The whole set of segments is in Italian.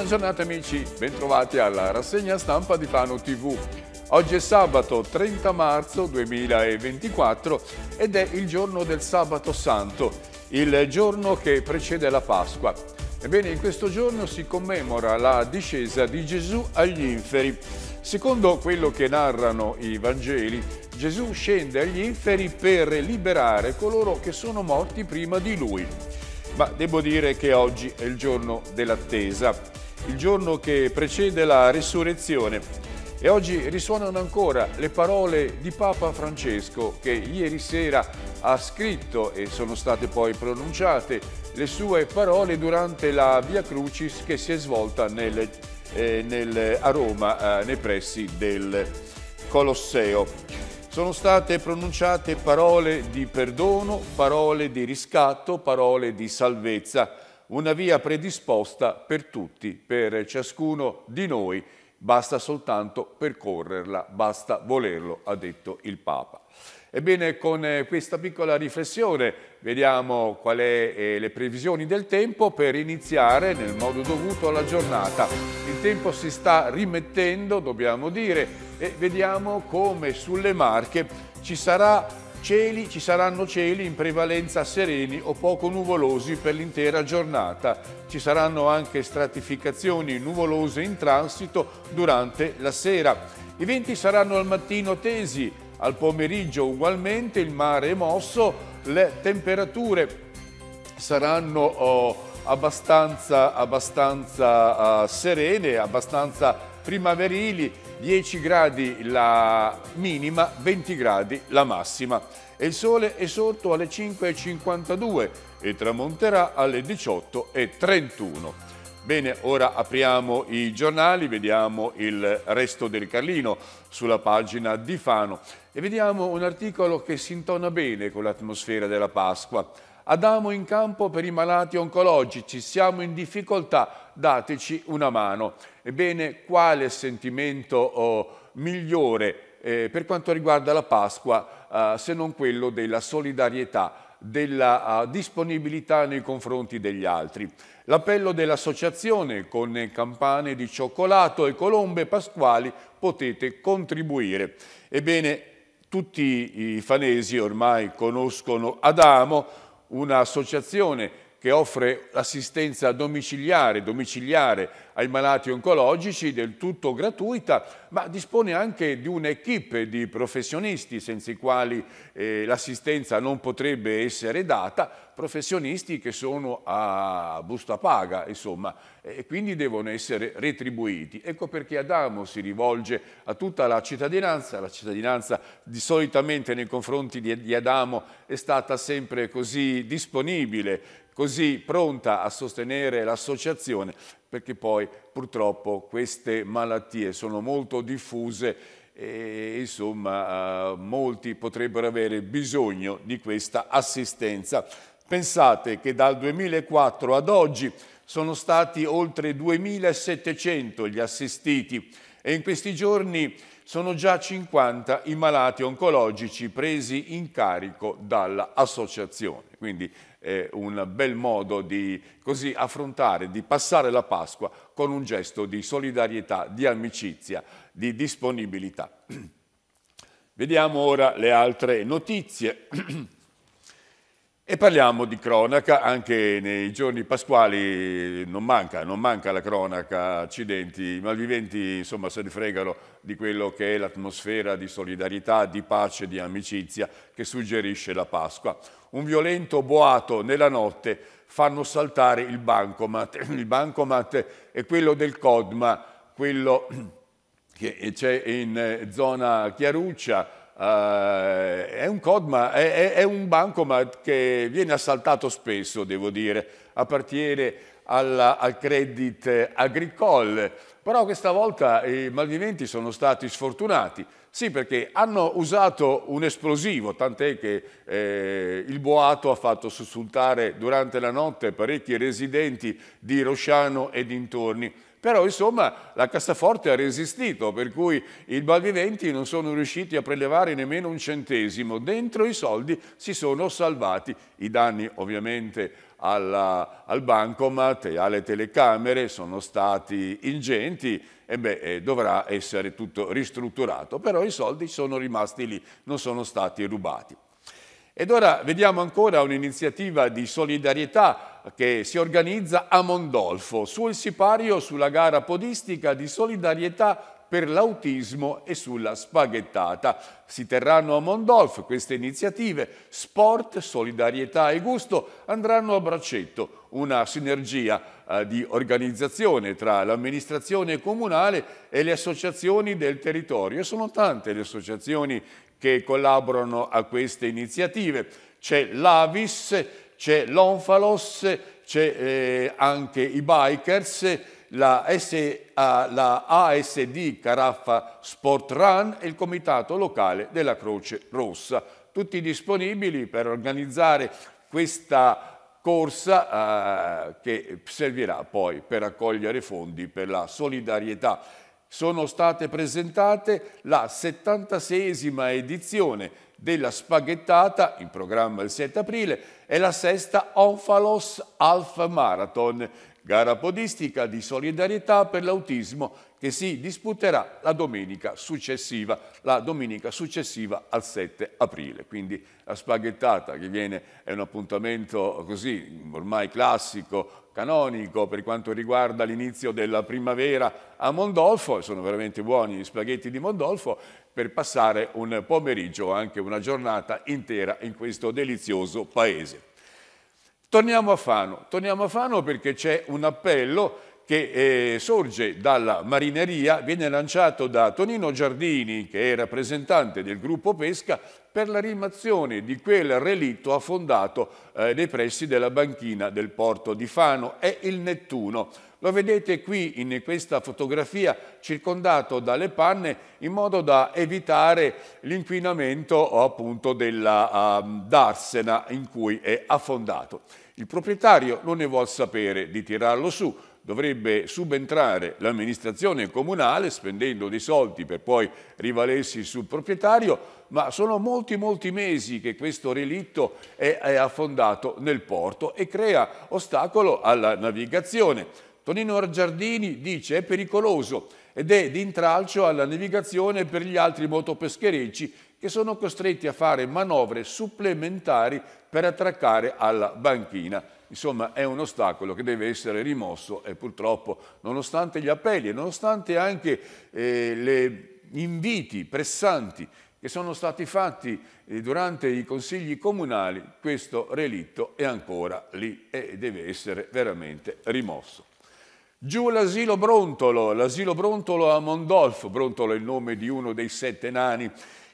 Buona giornata amici, bentrovati alla rassegna stampa di Fano TV. Oggi è sabato 30 marzo 2024 ed è il giorno del sabato santo, il giorno che precede la Pasqua. Ebbene, in questo giorno si commemora la discesa di Gesù agli inferi. Secondo quello che narrano i Vangeli, Gesù scende agli inferi per liberare coloro che sono morti prima di lui ma devo dire che oggi è il giorno dell'attesa, il giorno che precede la risurrezione e oggi risuonano ancora le parole di Papa Francesco che ieri sera ha scritto e sono state poi pronunciate le sue parole durante la Via Crucis che si è svolta nel, eh, nel, a Roma eh, nei pressi del Colosseo sono state pronunciate parole di perdono, parole di riscatto, parole di salvezza, una via predisposta per tutti, per ciascuno di noi, basta soltanto percorrerla, basta volerlo, ha detto il Papa. Ebbene, con eh, questa piccola riflessione vediamo quali sono eh, le previsioni del tempo per iniziare nel modo dovuto la giornata. Il tempo si sta rimettendo, dobbiamo dire, e vediamo come sulle Marche ci sarà Cieli, ci saranno cieli in prevalenza sereni o poco nuvolosi per l'intera giornata. Ci saranno anche stratificazioni nuvolose in transito durante la sera. I venti saranno al mattino tesi, al pomeriggio ugualmente il mare è mosso, le temperature saranno oh, abbastanza, abbastanza uh, serene, abbastanza primaverili 10 gradi la minima, 20 gradi la massima. E il sole è sorto alle 5.52 e tramonterà alle 18.31. Bene, ora apriamo i giornali, vediamo il resto del Carlino sulla pagina di Fano e vediamo un articolo che si intona bene con l'atmosfera della Pasqua. Adamo in campo per i malati oncologici, siamo in difficoltà, dateci una mano. Ebbene, quale sentimento oh, migliore eh, per quanto riguarda la Pasqua eh, se non quello della solidarietà, della eh, disponibilità nei confronti degli altri? L'appello dell'associazione con campane di cioccolato e colombe pasquali potete contribuire. Ebbene, tutti i fanesi ormai conoscono Adamo, un'associazione che offre assistenza domiciliare, domiciliare, ai malati oncologici, del tutto gratuita, ma dispone anche di un'equipe di professionisti senza i quali eh, l'assistenza non potrebbe essere data, professionisti che sono a busta paga, insomma, e quindi devono essere retribuiti. Ecco perché Adamo si rivolge a tutta la cittadinanza, la cittadinanza di solitamente nei confronti di Adamo è stata sempre così disponibile, così pronta a sostenere l'associazione perché poi purtroppo queste malattie sono molto diffuse e insomma eh, molti potrebbero avere bisogno di questa assistenza. Pensate che dal 2004 ad oggi sono stati oltre 2.700 gli assistiti e in questi giorni sono già 50 i malati oncologici presi in carico dall'associazione. Quindi eh, un bel modo di così affrontare, di passare la Pasqua con un gesto di solidarietà, di amicizia, di disponibilità. Vediamo ora le altre notizie. E parliamo di cronaca, anche nei giorni pasquali non manca, non manca la cronaca, accidenti, i malviventi insomma se ne fregano di quello che è l'atmosfera di solidarietà, di pace, di amicizia che suggerisce la Pasqua. Un violento boato nella notte fanno saltare il bancomat, il bancomat è quello del Codma, quello che c'è in eh, zona Chiaruccia, Uh, è, un codma, è, è, un bancomat che viene assaltato spesso, devo dire, appartiene alla, al credit agricole, però questa volta i malviventi sono stati sfortunati, sì perché hanno usato un esplosivo, tant'è che eh, il boato ha fatto sussultare durante la notte parecchi residenti di Rosciano e dintorni, però insomma la cassaforte ha resistito, per cui i malviventi non sono riusciti a prelevare nemmeno un centesimo, dentro i soldi si sono salvati, i danni ovviamente alla, al bancomat e alle telecamere sono stati ingenti e beh, dovrà essere tutto ristrutturato, però i soldi sono rimasti lì, non sono stati rubati. Ed ora vediamo ancora un'iniziativa di solidarietà che si organizza a Mondolfo sul sipario sulla gara podistica di solidarietà per l'autismo e sulla spaghettata. Si terranno a Mondolf queste iniziative, sport, solidarietà e gusto andranno a braccetto, una sinergia eh, di organizzazione tra l'amministrazione comunale e le associazioni del territorio. sono tante le associazioni che collaborano a queste iniziative. C'è l'Avis, c'è l'Onfalos, c'è eh, anche i Bikers, la, SA, la ASD Caraffa Sport Run e il Comitato Locale della Croce Rossa. Tutti disponibili per organizzare questa corsa eh, che servirà poi per raccogliere fondi per la solidarietà. Sono state presentate la 76esima edizione della spaghettata, in programma il 7 aprile, e la sesta Onfalos Alf Marathon, gara podistica di solidarietà per l'autismo che si disputerà la domenica successiva, la domenica successiva al 7 aprile. Quindi la spaghettata che viene è un appuntamento così ormai classico, canonico per quanto riguarda l'inizio della primavera a Mondolfo, sono veramente buoni gli spaghetti di Mondolfo, per passare un pomeriggio, anche una giornata intera in questo delizioso paese. Torniamo a Fano, torniamo a Fano perché c'è un appello che eh, sorge dalla marineria, viene lanciato da Tonino Giardini, che è rappresentante del gruppo Pesca, per la rimazione di quel relitto affondato eh, nei pressi della banchina del porto di Fano. È il Nettuno. Lo vedete qui in questa fotografia circondato dalle panne in modo da evitare l'inquinamento appunto della uh, darsena in cui è affondato. Il proprietario non ne vuol sapere di tirarlo su, dovrebbe subentrare l'amministrazione comunale spendendo dei soldi per poi rivalersi sul proprietario, ma sono molti molti mesi che questo relitto è, è affondato nel porto e crea ostacolo alla navigazione. Tonino Argiardini dice è pericoloso ed è di intralcio alla navigazione per gli altri motopescherecci che sono costretti a fare manovre supplementari per attraccare alla banchina. Insomma è un ostacolo che deve essere rimosso e purtroppo nonostante gli appelli e nonostante anche eh, gli inviti pressanti che sono stati fatti eh, durante i consigli comunali, questo relitto è ancora lì e deve essere veramente rimosso. Giù l'asilo Brontolo, l'asilo Brontolo a Mondolfo, Brontolo è il nome di uno dei sette nani.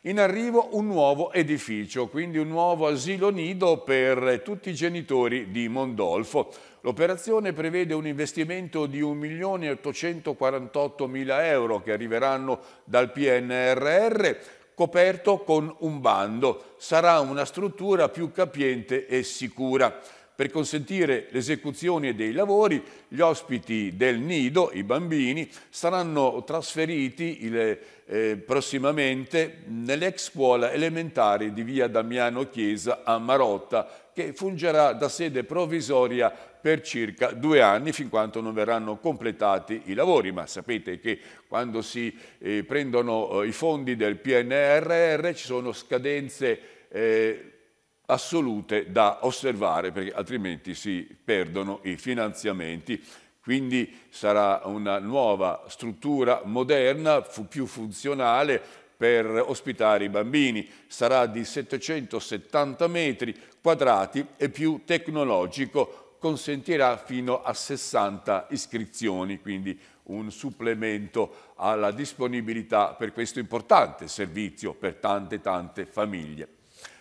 In arrivo un nuovo edificio, quindi un nuovo asilo nido per tutti i genitori di Mondolfo. L'operazione prevede un investimento di 1.848.000 euro che arriveranno dal PNRR coperto con un bando. Sarà una struttura più capiente e sicura per consentire l'esecuzione dei lavori, gli ospiti del nido, i bambini, saranno trasferiti il, eh, prossimamente nell'ex scuola elementare di via Damiano Chiesa a Marotta, che fungerà da sede provvisoria per circa due anni, fin quanto non verranno completati i lavori. Ma sapete che quando si eh, prendono eh, i fondi del PNRR ci sono scadenze eh, assolute da osservare perché altrimenti si perdono i finanziamenti. Quindi sarà una nuova struttura moderna, più funzionale per ospitare i bambini. Sarà di 770 metri quadrati e più tecnologico, consentirà fino a 60 iscrizioni, quindi un supplemento alla disponibilità per questo importante servizio per tante tante famiglie.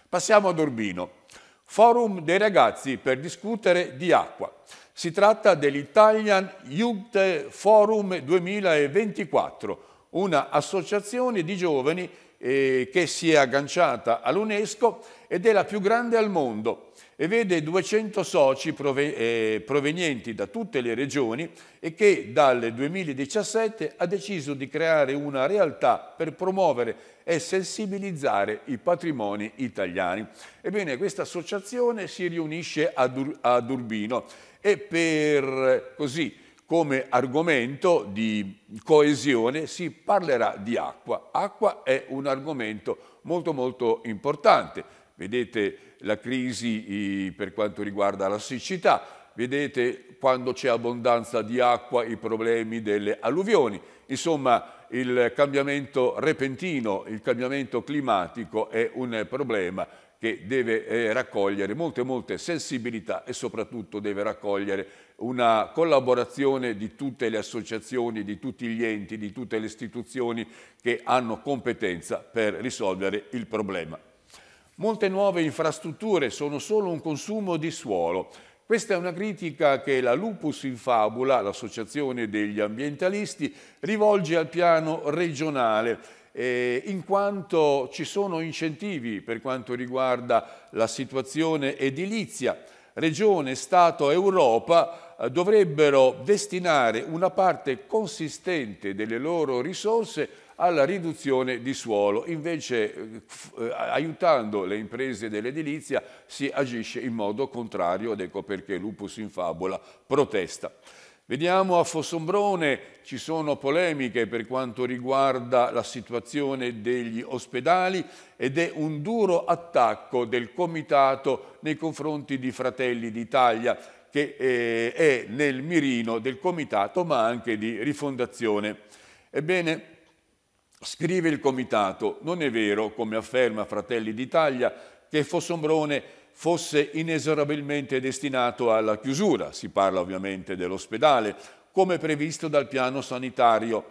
Passiamo ad Urbino. Forum dei ragazzi per discutere di acqua. Si tratta dell'Italian Youth Forum 2024, un'associazione di giovani eh, che si è agganciata all'UNESCO ed è la più grande al mondo e vede 200 soci eh, provenienti da tutte le regioni e che dal 2017 ha deciso di creare una realtà per promuovere e sensibilizzare i patrimoni italiani. Ebbene, questa associazione si riunisce ad Urbino e per così come argomento di coesione si parlerà di acqua. Acqua è un argomento molto molto importante vedete la crisi per quanto riguarda la siccità, vedete quando c'è abbondanza di acqua i problemi delle alluvioni. Insomma, il cambiamento repentino, il cambiamento climatico è un problema che deve eh, raccogliere molte molte sensibilità e soprattutto deve raccogliere una collaborazione di tutte le associazioni, di tutti gli enti, di tutte le istituzioni che hanno competenza per risolvere il problema. Molte nuove infrastrutture sono solo un consumo di suolo. Questa è una critica che la Lupus in Fabula, l'associazione degli ambientalisti, rivolge al piano regionale eh, in quanto ci sono incentivi per quanto riguarda la situazione edilizia. Regione, Stato, Europa eh, dovrebbero destinare una parte consistente delle loro risorse alla riduzione di suolo. Invece eh, eh, aiutando le imprese dell'edilizia si agisce in modo contrario ed ecco perché Lupus in Fabola protesta. Vediamo a Fossombrone, ci sono polemiche per quanto riguarda la situazione degli ospedali ed è un duro attacco del Comitato nei confronti di Fratelli d'Italia che eh, è nel mirino del Comitato ma anche di Rifondazione. Ebbene, Scrive il comitato, non è vero, come afferma Fratelli d'Italia, che Fossombrone fosse inesorabilmente destinato alla chiusura, si parla ovviamente dell'ospedale, come previsto dal piano sanitario.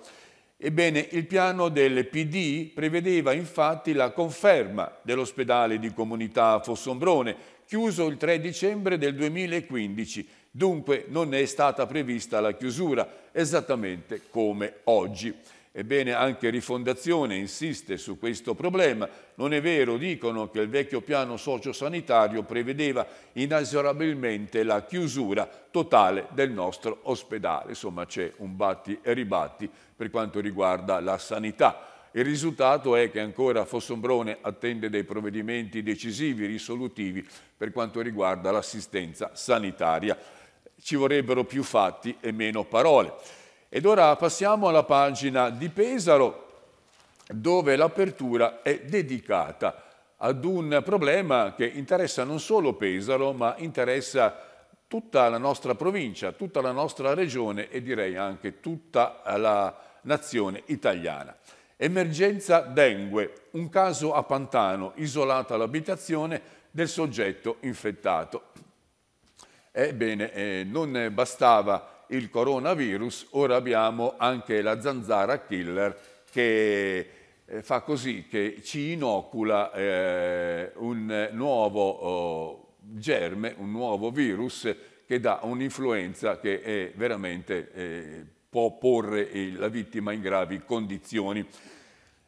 Ebbene, il piano del PD prevedeva infatti la conferma dell'ospedale di comunità Fossombrone, chiuso il 3 dicembre del 2015, dunque non è stata prevista la chiusura, esattamente come oggi. Ebbene, anche Rifondazione insiste su questo problema. Non è vero, dicono, che il vecchio piano sociosanitario prevedeva inesorabilmente la chiusura totale del nostro ospedale. Insomma, c'è un batti e ribatti per quanto riguarda la sanità. Il risultato è che ancora Fossombrone attende dei provvedimenti decisivi, risolutivi, per quanto riguarda l'assistenza sanitaria. Ci vorrebbero più fatti e meno parole. Ed ora passiamo alla pagina di Pesaro, dove l'apertura è dedicata ad un problema che interessa non solo Pesaro, ma interessa tutta la nostra provincia, tutta la nostra regione e direi anche tutta la nazione italiana. Emergenza dengue, un caso a Pantano, isolata l'abitazione del soggetto infettato. Ebbene, eh, non bastava il coronavirus, ora abbiamo anche la zanzara killer che eh, fa così, che ci inocula eh, un nuovo oh, germe, un nuovo virus che dà un'influenza che è veramente eh, può porre la vittima in gravi condizioni.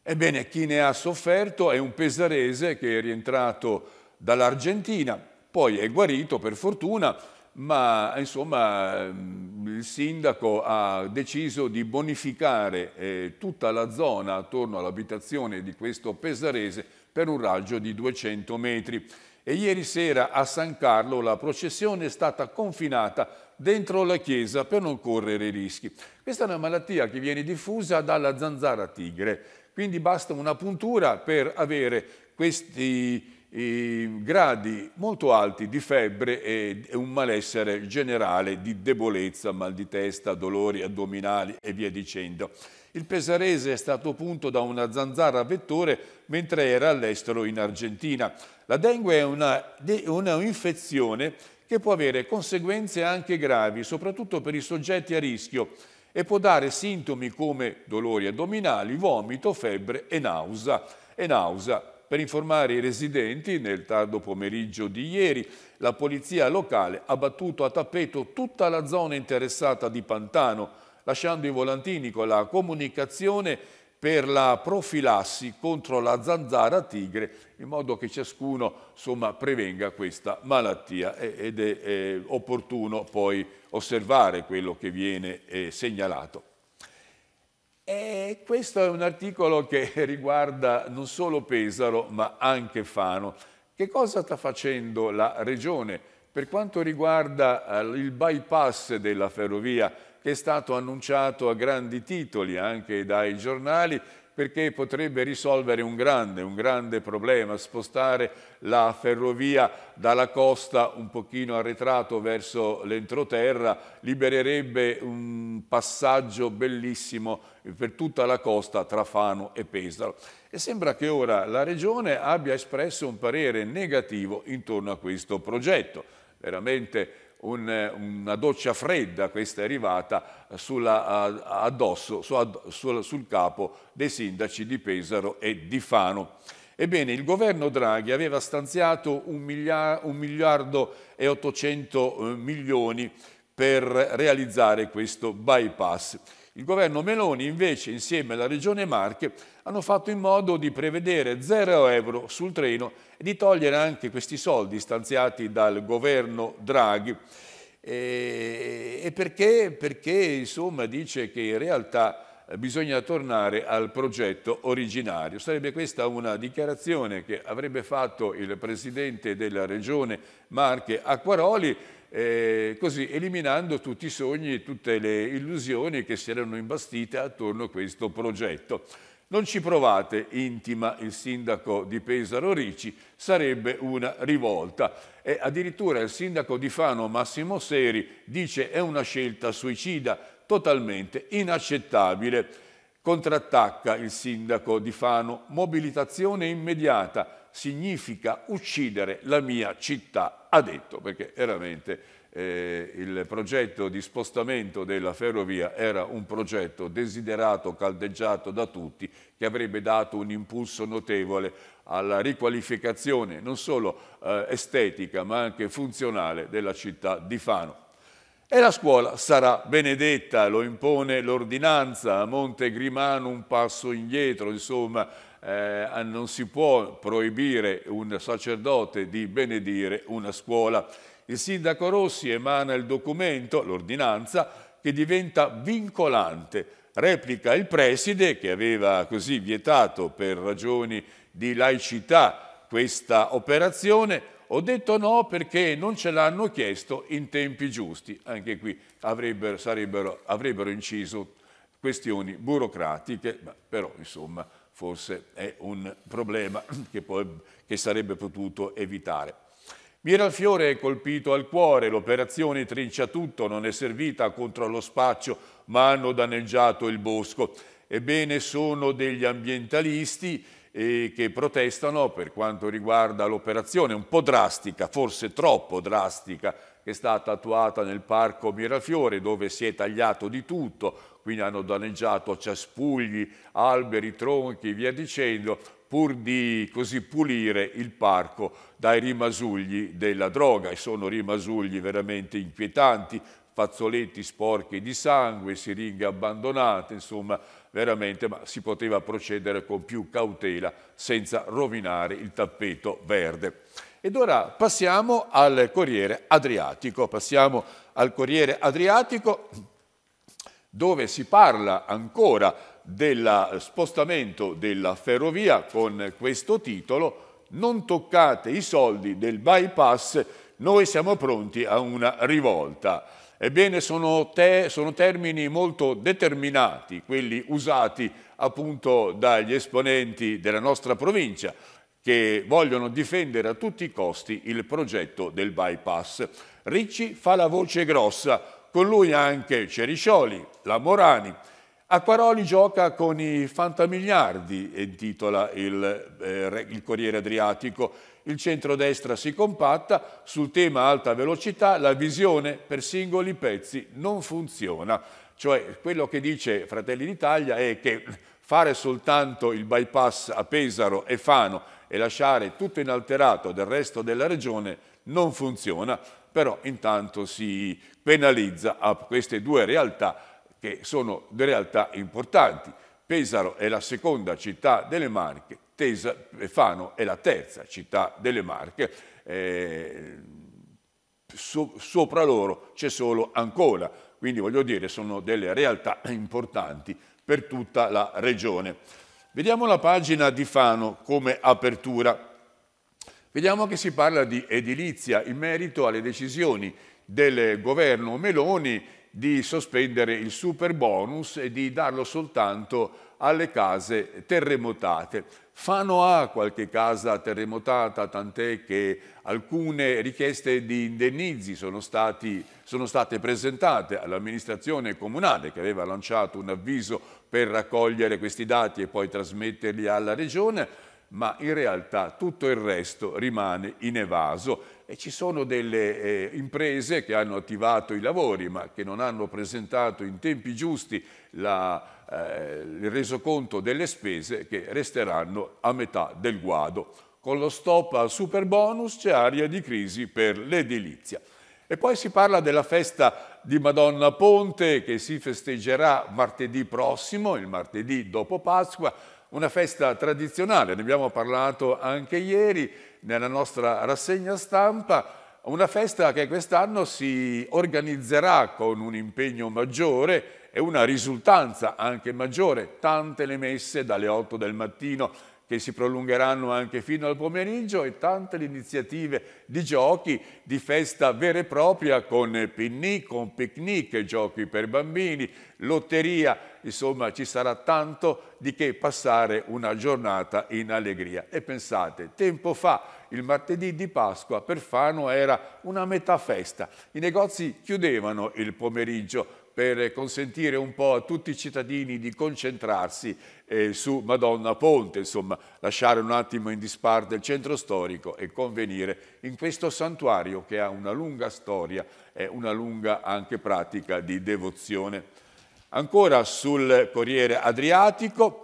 Ebbene, chi ne ha sofferto è un pesarese che è rientrato dall'Argentina, poi è guarito per fortuna, ma insomma ehm, il sindaco ha deciso di bonificare eh, tutta la zona attorno all'abitazione di questo pesarese per un raggio di 200 metri. E ieri sera a San Carlo la processione è stata confinata dentro la chiesa per non correre rischi. Questa è una malattia che viene diffusa dalla zanzara tigre, quindi basta una puntura per avere questi eh, gradi molto alti di febbre e, un malessere generale di debolezza, mal di testa, dolori addominali e via dicendo. Il pesarese è stato punto da una zanzara vettore mentre era all'estero in Argentina. La dengue è un'infezione una che può avere conseguenze anche gravi, soprattutto per i soggetti a rischio, e può dare sintomi come dolori addominali, vomito, febbre e nausea. E nausea per informare i residenti nel tardo pomeriggio di ieri. La polizia locale ha battuto a tappeto tutta la zona interessata di Pantano, lasciando i volantini con la comunicazione per la profilassi contro la zanzara tigre in modo che ciascuno insomma, prevenga questa malattia ed è, è opportuno poi osservare quello che viene eh, segnalato. E questo è un articolo che riguarda non solo Pesaro ma anche Fano. Che cosa sta facendo la Regione per quanto riguarda eh, il bypass della ferrovia che è stato annunciato a grandi titoli anche dai giornali perché potrebbe risolvere un grande, un grande problema, spostare la ferrovia dalla costa un pochino arretrato verso l'entroterra, libererebbe un passaggio bellissimo per tutta la costa tra Fano e Pesaro. E sembra che ora la Regione abbia espresso un parere negativo intorno a questo progetto. Veramente un, una doccia fredda, questa è arrivata, eh, sulla, eh, addosso, su, sul, sul capo dei sindaci di Pesaro e di Fano. Ebbene, il governo Draghi aveva stanziato 1 miliardo e 800 eh, milioni per realizzare questo bypass. Il governo Meloni invece insieme alla Regione Marche hanno fatto in modo di prevedere 0 euro sul treno e di togliere anche questi soldi stanziati dal governo Draghi. E perché? Perché insomma dice che in realtà eh, bisogna tornare al progetto originario. Sarebbe questa una dichiarazione che avrebbe fatto il presidente della Regione Marche Acquaroli eh, così eliminando tutti i sogni e tutte le illusioni che si erano imbastite attorno a questo progetto. Non ci provate, intima il sindaco di Pesaro Ricci, sarebbe una rivolta. E addirittura il sindaco di Fano Massimo Seri dice è una scelta suicida, totalmente inaccettabile. Contrattacca il sindaco di Fano, mobilitazione immediata, significa uccidere la mia città, ha detto, perché veramente eh, il progetto di spostamento della ferrovia era un progetto desiderato, caldeggiato da tutti, che avrebbe dato un impulso notevole alla riqualificazione non solo eh, estetica ma anche funzionale della città di Fano. E la scuola sarà benedetta, lo impone l'ordinanza, a Monte Grimano un passo indietro, insomma eh, ah, non si può proibire un sacerdote di benedire una scuola. Il sindaco Rossi emana il documento, l'ordinanza, che diventa vincolante. Replica il preside che aveva così vietato per ragioni di laicità questa operazione, ho detto no perché non ce l'hanno chiesto in tempi giusti. Anche qui avrebbero, sarebbero, avrebbero inciso questioni burocratiche, ma però insomma forse è un problema che, poi, che sarebbe potuto evitare. Mira è colpito al cuore, l'operazione Trinciatutto non è servita contro lo spaccio ma hanno danneggiato il bosco. Ebbene sono degli ambientalisti eh, che protestano per quanto riguarda l'operazione un po' drastica, forse troppo drastica, è stata attuata nel parco Mirafiore dove si è tagliato di tutto, quindi hanno danneggiato ciaspugli, alberi, tronchi e via dicendo, pur di così pulire il parco dai rimasugli della droga e sono rimasugli veramente inquietanti, fazzoletti sporchi di sangue, siringhe abbandonate, insomma veramente ma si poteva procedere con più cautela senza rovinare il tappeto verde. Ed ora passiamo al Corriere Adriatico, passiamo al Corriere Adriatico dove si parla ancora del spostamento della ferrovia con questo titolo non toccate i soldi del bypass, noi siamo pronti a una rivolta. Ebbene, sono, te, sono, termini molto determinati, quelli usati appunto dagli esponenti della nostra provincia che vogliono difendere a tutti i costi il progetto del bypass. Ricci fa la voce grossa, con lui anche Ceriscioli, la Morani. Acquaroli gioca con i fantamiliardi, intitola il, eh, il Corriere Adriatico. Il centrodestra si compatta, sul tema alta velocità la visione per singoli pezzi non funziona. Cioè quello che dice Fratelli d'Italia è che fare soltanto il bypass a Pesaro e Fano e lasciare tutto inalterato del resto della regione non funziona, però intanto si penalizza a queste due realtà che sono due realtà importanti. Pesaro è la seconda città delle Marche, Tesa, Fano è la terza città delle Marche. Eh, so, sopra loro c'è solo Ancona, quindi voglio dire sono delle realtà importanti per tutta la regione. Vediamo la pagina di Fano come apertura. Vediamo che si parla di edilizia in merito alle decisioni del governo Meloni di sospendere il super bonus e di darlo soltanto alle case terremotate. Fano ha qualche casa terremotata, tant'è che alcune richieste di indennizi sono, stati, sono state presentate all'amministrazione comunale che aveva lanciato un avviso per raccogliere questi dati e poi trasmetterli alla regione, ma in realtà tutto il resto rimane in evaso e ci sono delle eh, imprese che hanno attivato i lavori ma che non hanno presentato in tempi giusti la, eh, il resoconto delle spese che resteranno a metà del guado. Con lo stop al super bonus c'è aria di crisi per l'edilizia. E poi si parla della festa di Madonna Ponte che si festeggerà martedì prossimo, il martedì dopo Pasqua, una festa tradizionale, ne abbiamo parlato anche ieri nella nostra rassegna stampa, una festa che quest'anno si organizzerà con un impegno maggiore e una risultanza anche maggiore, tante le messe dalle 8 del mattino che si prolungheranno anche fino al pomeriggio e tante le iniziative di giochi, di festa vera e propria con pinni, con picnic, giochi per bambini, lotteria, insomma ci sarà tanto di che passare una giornata in allegria. E pensate, tempo fa il martedì di Pasqua per Fano era una metà festa. I negozi chiudevano il pomeriggio per consentire un po' a tutti i cittadini di concentrarsi eh, su Madonna Ponte, insomma, lasciare un attimo in disparte il centro storico e convenire in questo santuario che ha una lunga storia e una lunga anche pratica di devozione. Ancora sul Corriere Adriatico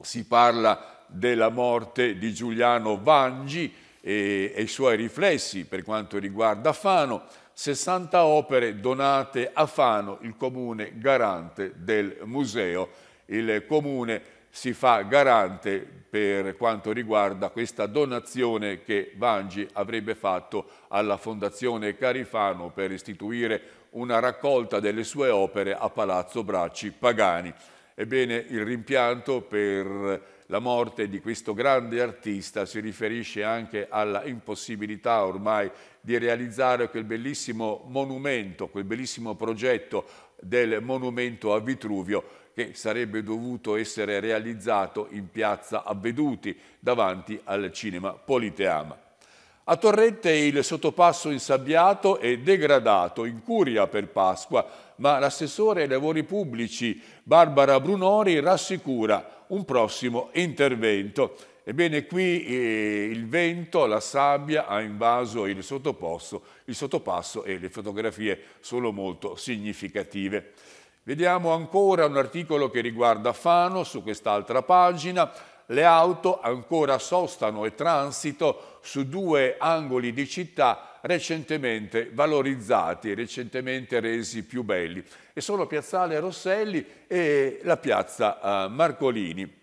si parla della morte di Giuliano Vangi e, e i suoi riflessi per quanto riguarda Fano, 60 opere donate a Fano, il comune garante del museo. Il comune si fa garante per quanto riguarda questa donazione che Vangi avrebbe fatto alla Fondazione Carifano per istituire una raccolta delle sue opere a Palazzo Bracci Pagani. Ebbene, il rimpianto per la morte di questo grande artista si riferisce anche alla impossibilità ormai di realizzare quel bellissimo monumento, quel bellissimo progetto del monumento a Vitruvio che sarebbe dovuto essere realizzato in piazza Avveduti davanti al cinema Politeama. A Torrente il sottopasso insabbiato è degradato, in curia per Pasqua, ma l'assessore ai lavori pubblici Barbara Brunori rassicura un prossimo intervento. Ebbene, qui eh, il vento, la sabbia ha invaso il sottopasso, il sottopasso e le fotografie sono molto significative. Vediamo ancora un articolo che riguarda Fano su quest'altra pagina. Le auto ancora sostano e transito su due angoli di città recentemente valorizzati, recentemente resi più belli, e sono Piazzale Rosselli e la Piazza eh, Marcolini.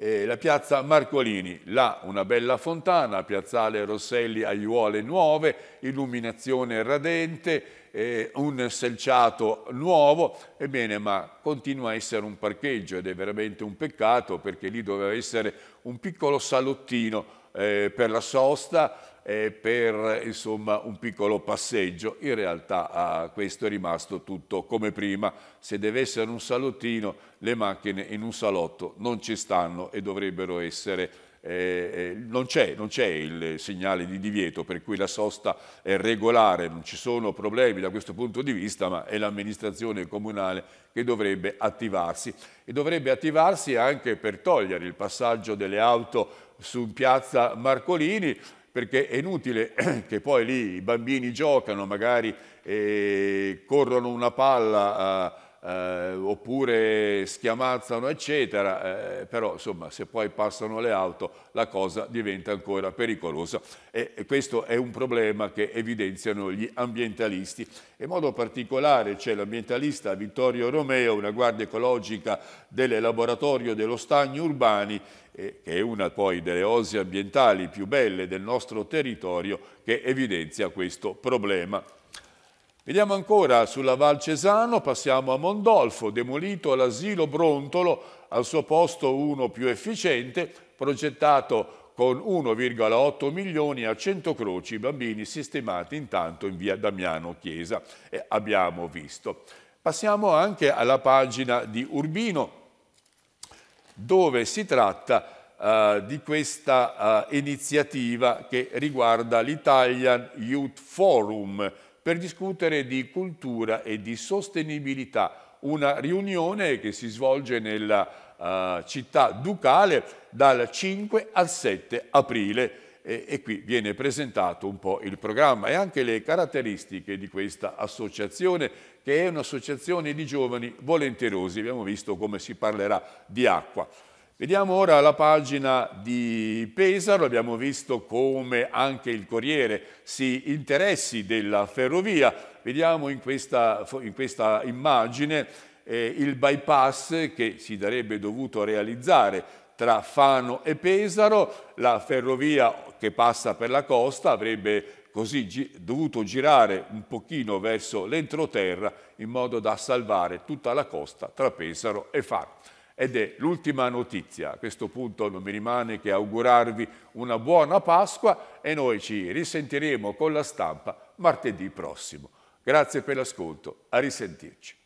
Eh, la piazza Marcolini, là una bella fontana, piazzale Rosselli aiuole nuove, illuminazione radente, eh, un selciato nuovo, ebbene ma continua a essere un parcheggio ed è veramente un peccato perché lì doveva essere un piccolo salottino eh, per la sosta, eh, per insomma, un piccolo passeggio. In realtà ah, questo è rimasto tutto come prima. Se deve essere un salottino, le macchine in un salotto non ci stanno e dovrebbero essere... Eh, eh non c'è il segnale di divieto per cui la sosta è regolare, non ci sono problemi da questo punto di vista, ma è l'amministrazione comunale che dovrebbe attivarsi e dovrebbe attivarsi anche per togliere il passaggio delle auto su piazza Marcolini perché è inutile che poi lì i bambini giocano, magari eh, corrono una palla eh, eh, oppure schiamazzano, eccetera, eh, però insomma se poi passano le auto la cosa diventa ancora pericolosa e, e questo è un problema che evidenziano gli ambientalisti. In modo particolare c'è l'ambientalista Vittorio Romeo, una guardia ecologica del laboratorio dello Stagno Urbani che è una poi delle osi ambientali più belle del nostro territorio, che evidenzia questo problema. Vediamo ancora sulla Val Cesano, passiamo a Mondolfo, demolito l'asilo Brontolo, al suo posto uno più efficiente, progettato con 1,8 milioni a 100 croci, bambini sistemati intanto in via Damiano Chiesa, e abbiamo visto. Passiamo anche alla pagina di Urbino, dove si tratta Uh, di questa uh, iniziativa che riguarda l'Italian Youth Forum per discutere di cultura e di sostenibilità, una riunione che si svolge nella uh, città ducale dal 5 al 7 aprile e, e qui viene presentato un po' il programma e anche le caratteristiche di questa associazione che è un'associazione di giovani volenterosi, abbiamo visto come si parlerà di acqua. Vediamo ora la pagina di Pesaro, abbiamo visto come anche il Corriere si interessi della ferrovia, vediamo in questa, in questa immagine eh, il bypass che si sarebbe dovuto realizzare tra Fano e Pesaro, la ferrovia che passa per la costa avrebbe così gi dovuto girare un pochino verso l'entroterra in modo da salvare tutta la costa tra Pesaro e Faro. Ed è l'ultima notizia, a questo punto non mi rimane che augurarvi una buona Pasqua e noi ci risentiremo con la stampa martedì prossimo. Grazie per l'ascolto, a risentirci.